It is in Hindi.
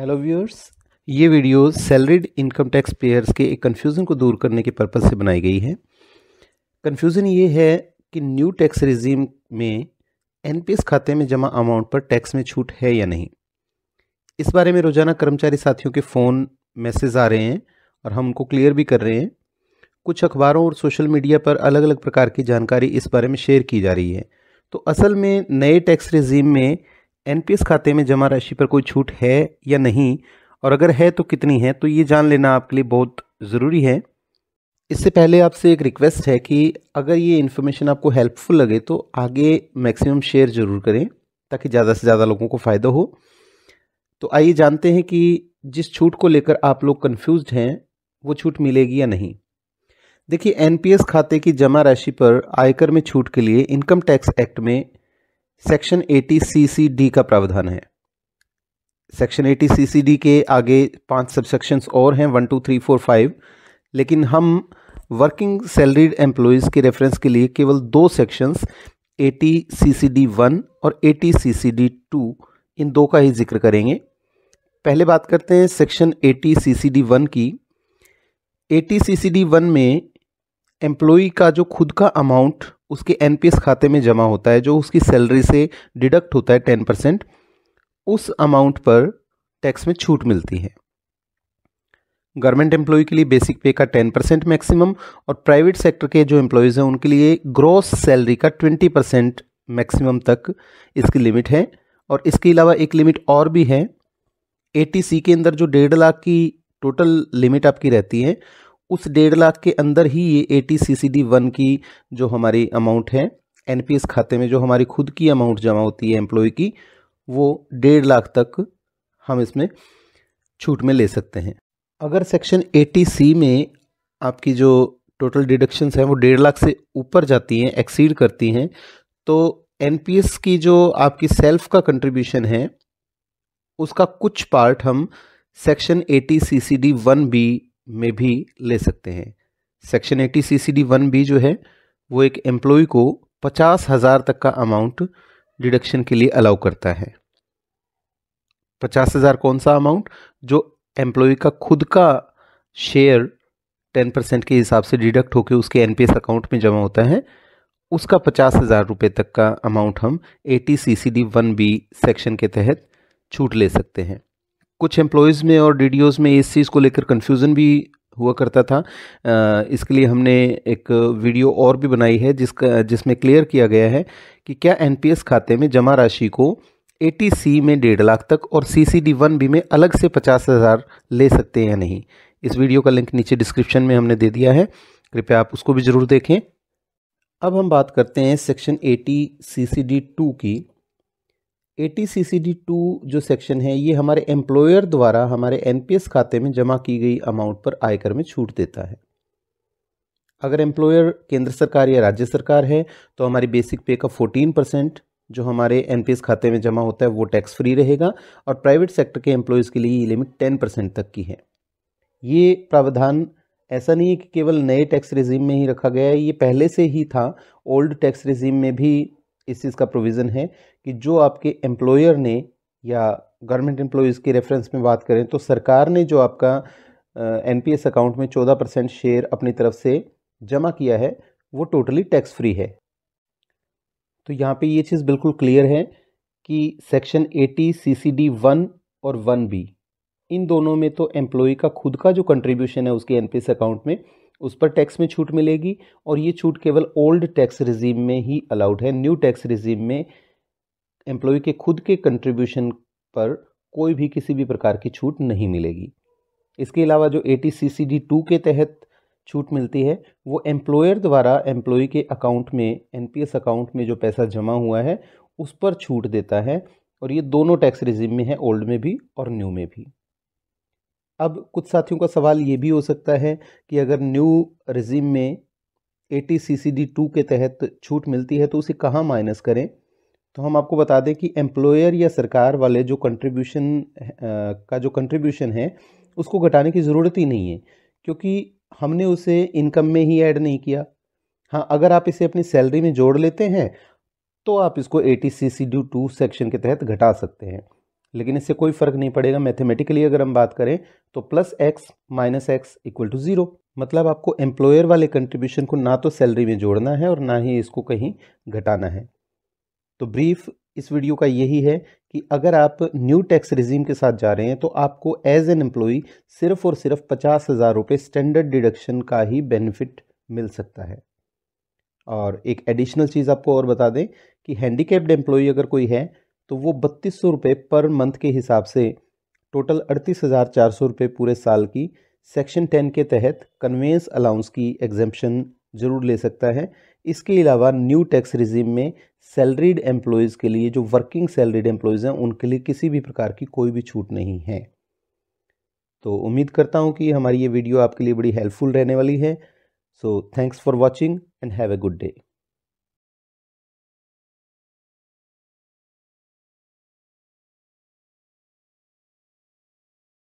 हेलो व्यूअर्स ये video salaried income tax payers के एक कन्फ्यूज़न को दूर करने के पर्पज़ से बनाई गई है कन्फ्यूज़न ये है कि न्यू टैक्स रिजीम में एन खाते में जमा अमाउंट पर टैक्स में छूट है या नहीं इस बारे में रोज़ाना कर्मचारी साथियों के फ़ोन मैसेज आ रहे हैं और हम उनको क्लियर भी कर रहे हैं कुछ अखबारों और सोशल मीडिया पर अलग अलग प्रकार की जानकारी इस बारे में शेयर की जा रही है तो असल में नए टैक्स रिजीम में एनपीएस खाते में जमा राशि पर कोई छूट है या नहीं और अगर है तो कितनी है तो ये जान लेना आपके लिए बहुत ज़रूरी है इससे पहले आपसे एक रिक्वेस्ट है कि अगर ये इन्फॉर्मेशन आपको हेल्पफुल लगे तो आगे मैक्सिमम शेयर ज़रूर करें ताकि ज़्यादा से ज़्यादा लोगों को फ़ायदा हो तो आइए जानते हैं कि जिस छूट को लेकर आप लोग कन्फ्यूज हैं वो छूट मिलेगी या नहीं देखिए एनपीएस खाते की जमा राशि पर आयकर में छूट के लिए इनकम टैक्स एक्ट में सेक्शन 80 सीसीडी का प्रावधान है सेक्शन 80 सीसीडी के आगे पांच सबसेक्शंस और हैं one two three four five लेकिन हम वर्किंग सैलरीड एम्प्लॉयज़ के रेफरेंस के लिए केवल दो सेक्शंस 80 सीसीडी वन और 80 सीसीडी टू इन दो का ही जिक्र करेंगे पहले बात करते हैं सेक्शन 80 सीसीडी वन की 80 सीसीडी वन में एम्प्लॉई का जो खुद का अमाउंट उसके एनपीएस खाते में जमा होता है जो उसकी सैलरी से डिडक्ट होता है टेन परसेंट उस अमाउंट पर टैक्स में छूट मिलती है गवर्नमेंट एम्प्लॉय के लिए बेसिक पे का टेन परसेंट मैक्सिमम और प्राइवेट सेक्टर के जो एम्प्लॉयज़ हैं उनके लिए ग्रॉस सैलरी का ट्वेंटी परसेंट मैक्सिमम तक इसकी लिमिट है और इसके अलावा एक लिमिट और भी है ए के अंदर जो डेढ़ लाख की टोटल लिमिट आपकी रहती है उस डेढ़ लाख के अंदर ही eighty C C D one की जो हमारी अमाउंट है एन पी एस खाते में जो हमारी खुद की अमाउंट जमा होती है एम्प्लॉय की वो डेढ़ लाख तक हम इसमें छूट में ले सकते हैं अगर सेक्शन टी सी में आपकी जो टोटल डिडक्शंस हैं वो डेढ़ लाख से ऊपर जाती हैं एक्सीड करती हैं तो एन की जो आपकी सेल्फ का कंट्रीब्यूशन है उसका कुछ पार्ट हम section eighty C C D one B में भी ले सकते हैं section eighty C C D one B जो है वो एक एम्प्लॉय को पचास हज़ार तक का अमाउंट डिडक्शन के लिए अलाउ करता है पचास हज़ार कौन सा अमाउंट जो एम्प्लॉय का खुद का शेयर टेन परसेंट के हिसाब से डिडक्ट होकर उसके एन अकाउंट में जमा होता है उसका पचास हज़ार रुपये तक का अमाउंट हम eighty C C D one B section के तहत छूट ले सकते हैं कुछ एम्प्लॉयज़ में और डी में इस चीज़ को लेकर कन्फ्यूज़न भी हुआ करता था इसके लिए हमने एक वीडियो और भी बनाई है जिसका जिसमें क्लियर किया गया है कि क्या एनपीएस खाते में जमा राशि को ए सी में डेढ़ लाख तक और C C D one B में अलग से पचास हज़ार ले सकते हैं या नहीं इस वीडियो का लिंक नीचे डिस्क्रिप्शन में हमने दे दिया है कृपया आप उसको भी ज़रूर देखें अब हम बात करते हैं section eighty C C D two की eighty C C D two जो सेक्शन है ये हमारे एम्प्लॉयर द्वारा हमारे एन पी एस खाते में जमा की गई अमाउंट पर आयकर में छूट देता है अगर एम्प्लॉयर केंद्र सरकार या राज्य सरकार है तो हमारी बेसिक पे का फोर्टीन परसेंट जो हमारे एन खाते में जमा होता है वो टैक्स फ्री रहेगा और प्राइवेट सेक्टर के एम्प्लॉयज़ के लिए ये लिमिट टेन परसेंट तक की है ये प्रावधान ऐसा नहीं है कि केवल नए टैक्स रिजीम में ही रखा गया है ये पहले से ही था ओल्ड टैक्स रिजीम में भी इस चीज़ का प्रोविज़न है कि जो आपके एम्प्लॉयर ने या गवर्नमेंट एम्प्लॉयज़ के रेफरेंस में बात करें तो सरकार ने जो आपका एन पी एस अकाउंट में चौदह परसेंट शेयर अपनी तरफ से जमा किया है वो टोटली टैक्स फ्री है तो यहाँ पे ये चीज़ बिल्कुल क्लियर है कि section 80 C C D one और वन बी इन दोनों में तो एम्प्लॉय का खुद का जो कंट्रीब्यूशन है उसके एन अकाउंट में उस पर टैक्स में छूट मिलेगी और ये छूट केवल ओल्ड टैक्स रिजीम में ही अलाउड है न्यू टैक्स रिजीम में एम्प्लॉय के खुद के कंट्रीब्यूशन पर कोई भी किसी भी प्रकार की छूट नहीं मिलेगी इसके अलावा जो eighty C C D two के तहत छूट मिलती है वो एम्प्लॉयर द्वारा एम्प्लॉय के अकाउंट में एन पी एस अकाउंट में जो पैसा जमा हुआ है उस पर छूट देता है और ये दोनों टैक्स रिजीम में है ओल्ड में भी और न्यू में भी अब कुछ साथियों का सवाल ये भी हो सकता है कि अगर न्यू रिजिम में eighty C C D two के तहत छूट मिलती है तो उसे कहाँ माइनस करें तो हम आपको बता दें कि एम्प्लॉयर या सरकार वाले जो कंट्रीब्यूशन का जो कंट्रीब्यूशन है उसको घटाने की ज़रूरत ही नहीं है क्योंकि हमने उसे इनकम में ही ऐड नहीं किया हाँ अगर आप इसे अपनी सैलरी में जोड़ लेते हैं तो आप इसको eighty C C D two section के तहत घटा सकते हैं लेकिन इससे कोई फर्क नहीं पड़ेगा मैथमेटिकली अगर हम बात करें तो plus x minus x equal to zero मतलब आपको एम्प्लॉयर वाले कंट्रीब्यूशन को ना तो सैलरी में जोड़ना है और ना ही इसको कहीं घटाना है तो ब्रीफ इस वीडियो का यही है कि अगर आप न्यू टैक्स रिजीम के साथ जा रहे हैं तो आपको एज एन एम्प्लॉई सिर्फ और सिर्फ पचास हज़ार रुपये स्टैंडर्ड डिडक्शन का ही बेनिफिट मिल सकता है और एक एडिशनल चीज़ आपको और बता दें कि हैंडीकेप्ड एम्प्लॉई अगर कोई है तो वो बत्तीस सौ रुपये पर मंथ के हिसाब से टोटल अड़तीस हज़ार चार सौ रुपये पूरे साल की सेक्शन टेन के तहत कन्वेंस अलाउंस की एग्जेपन ज़रूर ले सकता है इसके अलावा न्यू टैक्स रिजीम में सैलरीड एम्प्लॉयज़ के लिए जो वर्किंग सैलरीड एम्प्लॉयज़ हैं उनके लिए किसी भी प्रकार की कोई भी छूट नहीं है तो उम्मीद करता हूँ कि हमारी ये वीडियो आपके लिए बड़ी हेल्पफुल रहने वाली है so thanks for watching and have a good day